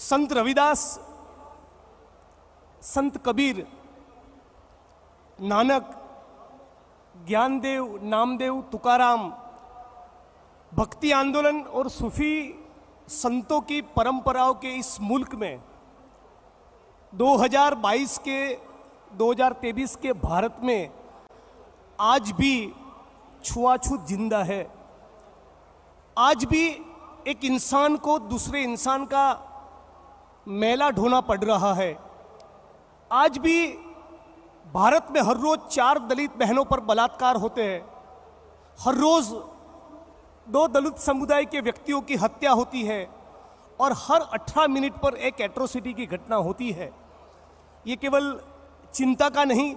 संत रविदास संत कबीर नानक ज्ञानदेव नामदेव तुकाराम भक्ति आंदोलन और सूफी संतों की परंपराओं के इस मुल्क में 2022 के 2023 के भारत में आज भी छुआछूत जिंदा है आज भी एक इंसान को दूसरे इंसान का मेला ढोना पड़ रहा है आज भी भारत में हर रोज चार दलित बहनों पर बलात्कार होते हैं हर रोज दो दलित समुदाय के व्यक्तियों की हत्या होती है और हर 18 मिनट पर एक एट्रोसिटी की घटना होती है ये केवल चिंता का नहीं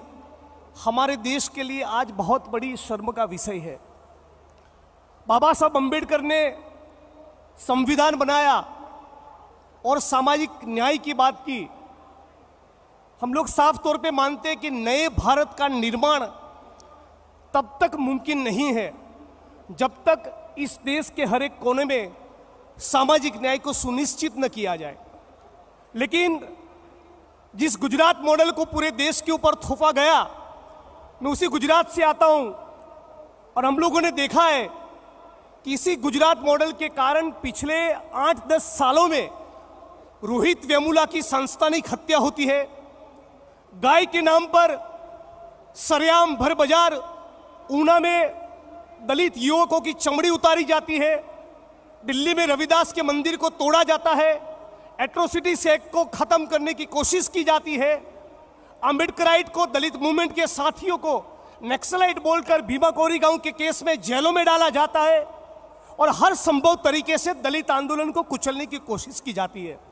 हमारे देश के लिए आज बहुत बड़ी शर्म का विषय है बाबा साहब अम्बेडकर ने संविधान बनाया और सामाजिक न्याय की बात की हम लोग साफ तौर पे मानते हैं कि नए भारत का निर्माण तब तक मुमकिन नहीं है जब तक इस देश के हर एक कोने में सामाजिक न्याय को सुनिश्चित न किया जाए लेकिन जिस गुजरात मॉडल को पूरे देश के ऊपर थोपा गया मैं उसी गुजरात से आता हूँ और हम लोगों ने देखा है कि इसी गुजरात मॉडल के कारण पिछले आठ दस सालों में रोहित वेमुला की संस्थानिक हत्या होती है गाय के नाम पर सरयाम भर बाजार ऊना में दलित युवकों की चमड़ी उतारी जाती है दिल्ली में रविदास के मंदिर को तोड़ा जाता है एट्रोसिटी सेक को ख़त्म करने की कोशिश की जाती है अम्बेडकराइट को दलित मूवमेंट के साथियों को नक्सलाइट बोलकर भीमाकोरी गांव के केस में जेलों में डाला जाता है और हर संभव तरीके से दलित आंदोलन को कुचलने की कोशिश की जाती है